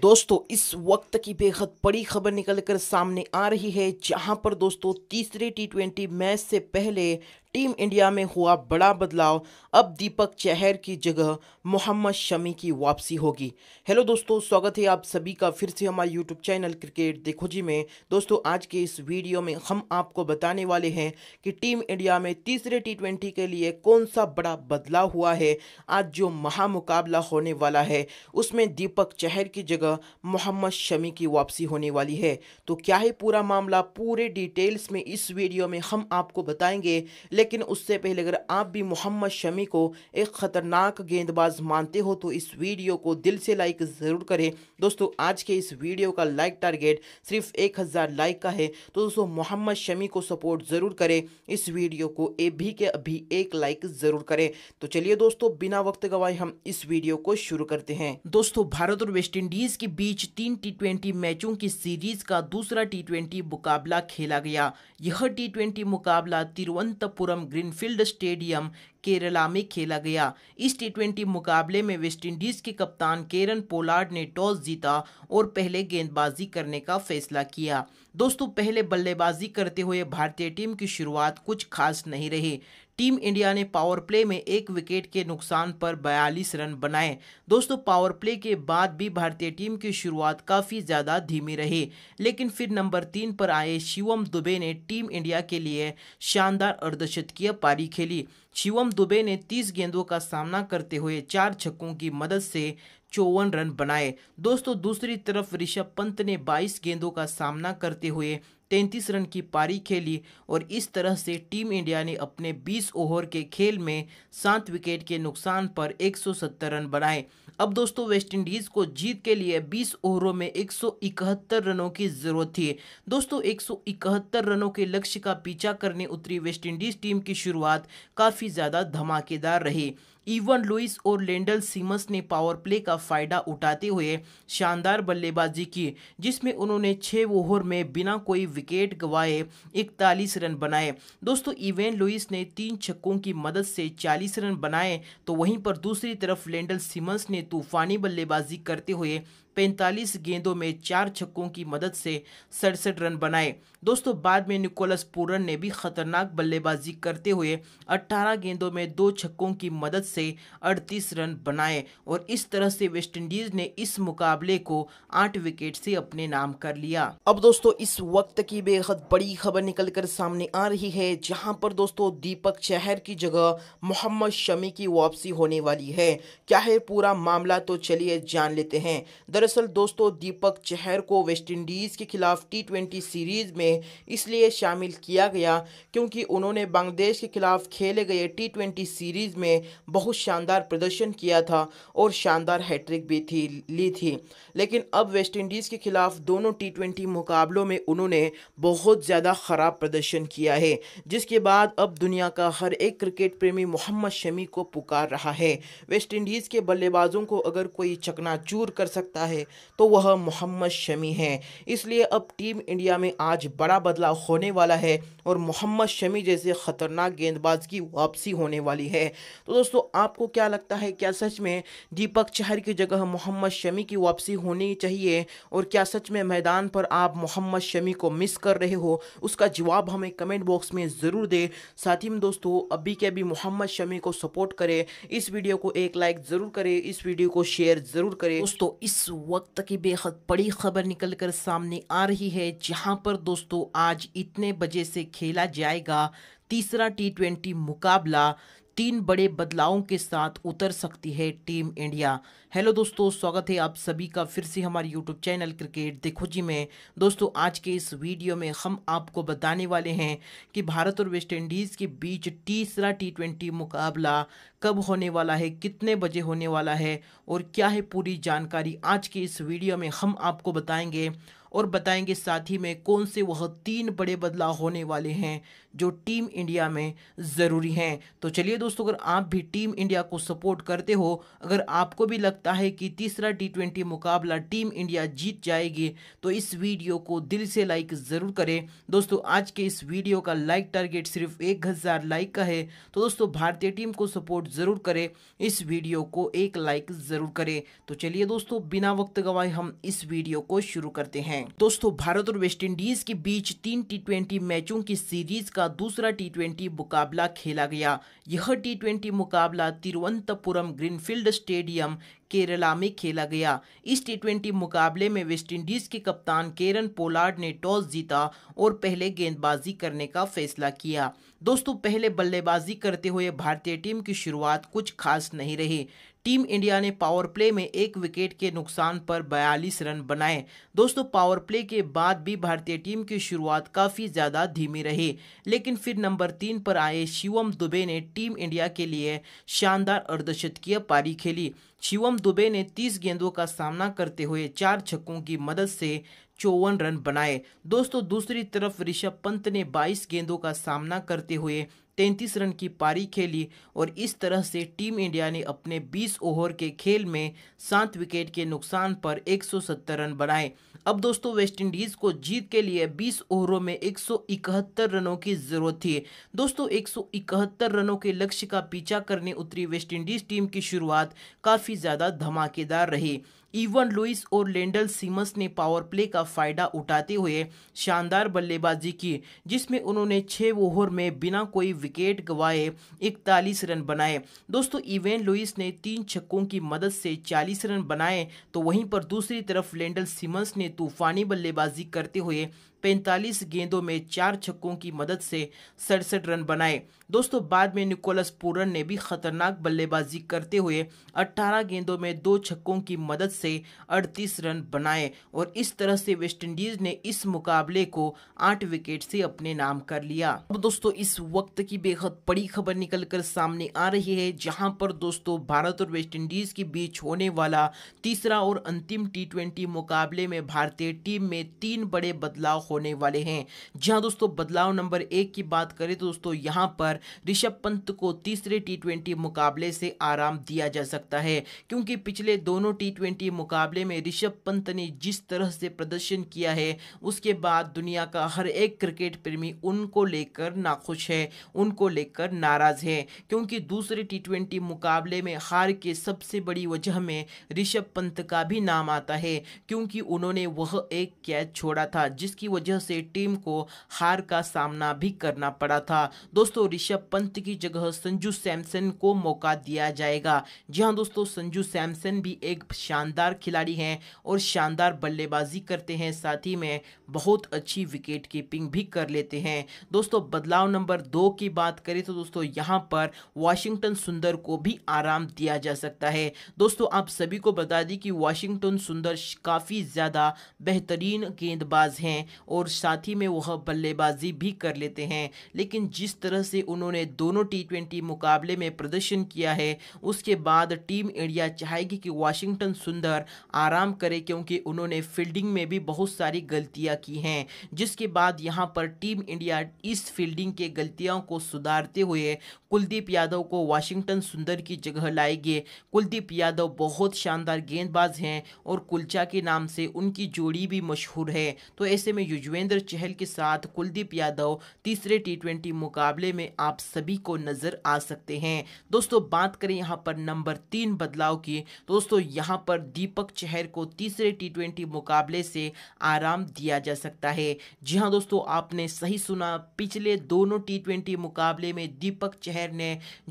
दोस्तों इस वक्त की बेहद बड़ी खबर निकलकर सामने आ रही है जहां पर दोस्तों तीसरे टी ट्वेंटी मैच से पहले टीम इंडिया में हुआ बड़ा बदलाव अब दीपक चहर की जगह मोहम्मद शमी की वापसी होगी हेलो दोस्तों स्वागत है आप सभी का फिर से हमारे यूट्यूब चैनल क्रिकेट देखो जी में दोस्तों आज के इस वीडियो में हम आपको बताने वाले हैं कि टीम इंडिया में तीसरे टी ट्वेंटी के लिए कौन सा बड़ा बदलाव हुआ है आज जो महामुकाबला होने वाला है उसमें दीपक चहर की जगह मोहम्मद शमी की वापसी होने वाली है तो क्या है पूरा मामला पूरे डिटेल्स में इस वीडियो में हम आपको बताएंगे लेकिन उससे पहले अगर आप भी मोहम्मद शमी को एक ख़तरनाक गेंदबाज मानते हो तो इस वीडियो को दिल से लाइक ज़रूर करें दोस्तों आज के इस वीडियो का लाइक टारगेट सिर्फ एक हज़ार लाइक का है तो दोस्तों मोहम्मद शमी को सपोर्ट ज़रूर करें इस वीडियो को ए भी के अभी एक लाइक ज़रूर करें तो चलिए दोस्तों बिना वक्त गवाए हम इस वीडियो को शुरू करते हैं दोस्तों भारत और वेस्टइंडीज़ के बीच तीन टी मैचों की सीरीज़ का दूसरा टी मुकाबला खेला गया यह टी मुकाबला तिरुवंतपुर तिरुवनंतपुरम ग्रीनफील्ड स्टेडियम केरला में खेला गया इस टी ट्वेंटी मुकाबले में वेस्टइंडीज के कप्तान केरन पोलार्ड ने टॉस जीता और पहले गेंदबाजी करने का फैसला किया दोस्तों पहले बल्लेबाजी करते हुए भारतीय टीम की शुरुआत कुछ खास नहीं रही टीम इंडिया ने पावर प्ले में एक विकेट के नुकसान पर 42 रन बनाए दोस्तों पावर प्ले के बाद भी भारतीय टीम की शुरुआत काफ़ी ज़्यादा धीमी रही लेकिन फिर नंबर तीन पर आए शिवम दुबे ने टीम इंडिया के लिए शानदार अर्धशतकीय पारी खेली शिवम दुबे ने 30 गेंदों का सामना करते हुए चार छक्कों की मदद से चौवन रन बनाए दोस्तों दूसरी तरफ ऋषभ पंत ने 22 गेंदों का सामना करते हुए तैंतीस रन की पारी खेली और इस तरह से टीम इंडिया ने अपने 20 ओवर के खेल में सात विकेट के नुकसान पर 170 रन बनाए अब दोस्तों वेस्टइंडीज़ को जीत के लिए 20 ओवरों में 171 रनों की ज़रूरत थी दोस्तों 171 रनों के लक्ष्य का पीछा करने उतरी वेस्टइंडीज़ टीम की शुरुआत काफ़ी ज़्यादा धमाकेदार रही इवन लुइस और लेंडल सीमस ने पावर प्ले का फायदा उठाते हुए शानदार बल्लेबाजी की जिसमें उन्होंने छः ओवर में बिना कोई विकेट गंवाए इकतालीस रन बनाए दोस्तों इवेन लुइस ने तीन छक्कों की मदद से चालीस रन बनाए तो वहीं पर दूसरी तरफ लेंडल सीमस ने तूफानी बल्लेबाजी करते हुए 45 गेंदों में चार छक्कों की मदद से सड़सठ रन बनाए दोस्तों बाद में निकोलस पूरन ने भी खतरनाक बल्लेबाजी करते हुए 18 गेंदों में दो छक्कों की मदद से 38 रन बनाए और इस तरह से वेस्टइंडीज ने इस मुकाबले को आठ विकेट से अपने नाम कर लिया अब दोस्तों इस वक्त की बेहद बड़ी खबर निकल कर सामने आ रही है जहां पर दोस्तों दीपक चहर की जगह मोहम्मद शमी की वापसी होने वाली है क्या है पूरा मामला तो चलिए जान लेते हैं दरअसल दरअसल दोस्तों दीपक चहर को वेस्टइंडीज़ के खिलाफ टी ट्वेंटी सीरीज़ में इसलिए शामिल किया गया क्योंकि उन्होंने बांग्लादेश के खिलाफ खेले गए टी ट्वेंटी सीरीज़ में बहुत शानदार प्रदर्शन किया था और शानदार हैट्रिक भी थी ली थी लेकिन अब वेस्टइंडीज़ के खिलाफ दोनों टी ट्वेंटी मुकाबलों में उन्होंने बहुत ज़्यादा ख़राब प्रदर्शन किया है जिसके बाद अब दुनिया का हर एक क्रिकेट प्रेमी मोहम्मद शमी को पुकार रहा है वेस्टइंडीज़ के बल्लेबाजों को अगर कोई चकनाचूर कर सकता है है तो वह मोहम्मद शमी हैं इसलिए अब टीम इंडिया में आज बड़ा बदलाव होने वाला है और मोहम्मद शमी जैसे ख़तरनाक गेंदबाज की वापसी होने वाली है तो दोस्तों आपको क्या लगता है क्या सच में दीपक चहर की जगह मोहम्मद शमी की वापसी होनी चाहिए और क्या सच में मैदान पर आप मोहम्मद शमी को मिस कर रहे हो उसका जवाब हमें कमेंट बॉक्स में ज़रूर दें साथ ही में दोस्तों अभी के अभी मोहम्मद शमी को सपोर्ट करें इस वीडियो को एक लाइक ज़रूर करें इस वीडियो को शेयर ज़रूर करें दोस्तों इस वक्त की बेहद बड़ी खबर निकलकर सामने आ रही है जहां पर दोस्तों आज इतने बजे से खेला जाएगा तीसरा टी ट्वेंटी मुकाबला तीन बड़े बदलावों के साथ उतर सकती है टीम इंडिया हेलो दोस्तों स्वागत है आप सभी का फिर से हमारे यूट्यूब चैनल क्रिकेट देखो जी में दोस्तों आज के इस वीडियो में हम आपको बताने वाले हैं कि भारत और वेस्ट इंडीज़ के बीच तीसरा टी ट्वेंटी मुकाबला कब होने वाला है कितने बजे होने वाला है और क्या है पूरी जानकारी आज के इस वीडियो में हम आपको बताएंगे और बताएंगे साथ ही में कौन से वह तीन बड़े बदलाव होने वाले हैं जो टीम इंडिया में ज़रूरी हैं तो चलिए दोस्तों अगर आप भी टीम इंडिया को सपोर्ट करते हो अगर आपको भी लगता है कि तीसरा टी मुकाबला टीम इंडिया जीत जाएगी तो इस वीडियो को दिल से लाइक ज़रूर करें दोस्तों आज के इस वीडियो का लाइक टारगेट सिर्फ एक हज़ार लाइक का है तो दोस्तों भारतीय टीम को सपोर्ट ज़रूर करें इस वीडियो को एक लाइक ज़रूर करें तो चलिए दोस्तों बिना वक्त गवाए हम इस वीडियो को शुरू करते हैं हैं दोस्तों भारत और वेस्ट इंडीज के बीच तीन टी मैचों की सीरीज का दूसरा टी मुकाबला खेला गया यह टी मुकाबला तिरुवनंतपुरम ग्रीनफील्ड स्टेडियम केरला में खेला गया इस टी मुकाबले में वेस्टइंडीज के कप्तान केरन पोलार्ड ने टॉस जीता और पहले गेंदबाजी करने का फैसला किया दोस्तों पहले बल्लेबाजी करते हुए भारतीय टीम की शुरुआत कुछ खास नहीं रही टीम इंडिया ने पावर प्ले में एक विकेट के नुकसान पर 42 रन बनाए दोस्तों पावर प्ले के बाद भी भारतीय टीम की शुरुआत काफ़ी ज़्यादा धीमी रही लेकिन फिर नंबर तीन पर आए शिवम दुबे ने टीम इंडिया के लिए शानदार अर्धशतकीय पारी खेली शिवम दुबे ने 30 गेंदों का सामना करते हुए चार छक्कों की मदद से चौवन रन बनाए दोस्तों दूसरी तरफ ऋषभ पंत ने 22 गेंदों का सामना करते हुए तैंतीस रन की पारी खेली और इस तरह से टीम इंडिया ने अपने 20 ओवर के खेल में सात विकेट के नुकसान पर 170 रन बनाए अब दोस्तों वेस्टइंडीज़ को जीत के लिए 20 ओवरों में 171 रनों की जरूरत थी दोस्तों 171 रनों के लक्ष्य का पीछा करने उतरी वेस्टइंडीज़ टीम की शुरुआत काफ़ी ज़्यादा धमाकेदार रही इवन लुइस और लेंडल सीमस ने पावर प्ले का फायदा उठाते हुए शानदार बल्लेबाजी की जिसमें उन्होंने छह ओवर में बिना कोई विकेट गवाए इकतालीस रन बनाए दोस्तों इवेन लुइस ने तीन छक्कों की मदद से चालीस रन बनाए तो वहीं पर दूसरी तरफ लेंडल सिमंस ने तूफानी बल्लेबाजी करते हुए 45 गेंदों में चार छक्कों की मदद से सड़सठ रन बनाए दोस्तों बाद में निकोलस पूरन ने भी खतरनाक बल्लेबाजी करते हुए 18 गेंदों में दो छक्कों की मदद से 38 रन बनाए और इस तरह से वेस्टइंडीज ने इस मुकाबले को आठ विकेट से अपने नाम कर लिया अब दोस्तों इस वक्त की बेहद बड़ी खबर निकल कर सामने आ रही है जहां पर दोस्तों भारत और इंडीज के बीच होने वाला तीसरा और अंतिम टी मुकाबले में भारतीय टीम में तीन बड़े बदलाव होने वाले हैं जी हाँ दोस्तों बदलाव नंबर एक की बात करें तो दोस्तों यहाँ पर ऋषभ पंत को तीसरे टी मुकाबले से आराम दिया जा सकता है क्योंकि पिछले दोनों टी मुकाबले में ऋषभ पंत ने जिस तरह से प्रदर्शन किया है उसके बाद दुनिया का हर एक क्रिकेट प्रेमी उनको लेकर नाखुश है उनको लेकर नाराज है क्योंकि दूसरे टी मुकाबले में हार के सबसे बड़ी वजह में ऋषभ पंत का भी नाम आता है क्योंकि उन्होंने वह एक कैच छोड़ा था जिसकी वजह वजह से टीम को हार का सामना भी करना पड़ा था दोस्तों ऋषभ पंत की जगह संजू सैमसन को मौका दिया जाएगा जी हाँ दोस्तों संजू सैमसन भी एक शानदार खिलाड़ी हैं और शानदार बल्लेबाजी करते हैं साथ ही में बहुत अच्छी विकेट कीपिंग भी कर लेते हैं दोस्तों बदलाव नंबर दो की बात करें तो दोस्तों यहाँ पर वाशिंगटन सुंदर को भी आराम दिया जा सकता है दोस्तों आप सभी को बता दें कि वाशिंगटन सुंदर काफ़ी ज़्यादा बेहतरीन गेंदबाज हैं और साथ ही में वह बल्लेबाजी भी कर लेते हैं लेकिन जिस तरह से उन्होंने दोनों टी मुकाबले में प्रदर्शन किया है उसके बाद टीम इंडिया चाहेगी कि वाशिंगटन सुंदर आराम करे क्योंकि उन्होंने फील्डिंग में भी बहुत सारी गलतियाँ की हैं जिसके बाद यहाँ पर टीम इंडिया इस फील्डिंग के गलतियों को सुधारते हुए कुलदीप यादव को वाशिंगटन सुंदर की जगह लाएंगे कुलदीप यादव बहुत शानदार गेंदबाज हैं और कुलचा के नाम से उनकी जोड़ी भी मशहूर है तो ऐसे में युजवेंद्र चहल के साथ कुलदीप यादव तीसरे टी मुकाबले में आप सभी को नजर आ सकते हैं दोस्तों बात करें यहाँ पर नंबर तीन बदलाव की दोस्तों यहाँ पर दीपक चहर को तीसरे टी मुकाबले से आराम दिया जा सकता है जी हाँ दोस्तों आपने सही सुना पिछले दोनों टी मुकाबले में दीपक चहर ने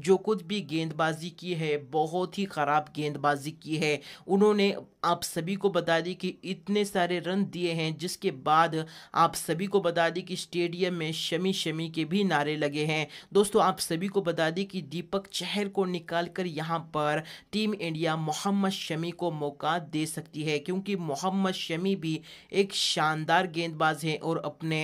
जो कुछ भी गेंदबाजी की है बहुत ही ख़राब गेंदबाजी की है उन्होंने आप सभी को बता दी कि इतने सारे रन दिए हैं जिसके बाद आप सभी को बता दें कि स्टेडियम में शमी शमी के भी नारे लगे हैं दोस्तों आप सभी को बता दें कि दीपक चहर को निकाल कर यहाँ पर टीम इंडिया मोहम्मद शमी को मौका दे सकती है क्योंकि मोहम्मद शमी भी एक शानदार गेंदबाज हैं और अपने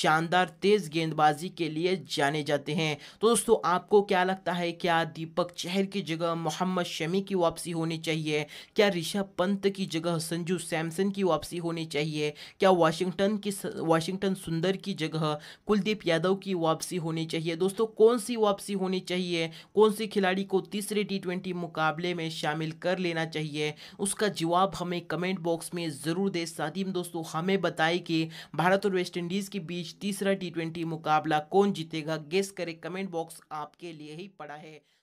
शानदार तेज गेंदबाजी के लिए जाने जाते हैं तो दोस्तों आपको क्या लगता है क्या दीपक चहर की जगह मोहम्मद शमी की वापसी होनी चाहिए क्या ऋषभ पंत की जगह संजू सैमसन की वापसी होनी चाहिए क्या वाशिंगटन की वाशिंगटन सुंदर की जगह कुलदीप यादव की वापसी होनी चाहिए दोस्तों कौन सी वापसी होनी चाहिए कौन सी खिलाड़ी को तीसरे टी मुकाबले में शामिल कर लेना चाहिए उसका जवाब हमें कमेंट बॉक्स में ज़रूर दे साथ ही दोस्तों हमें बताए कि भारत और वेस्टइंडीज़ के बीच तीसरा टी मुकाबला कौन जीतेगा गेस करें कमेंट बॉक्स आपके लिए ही पड़ा है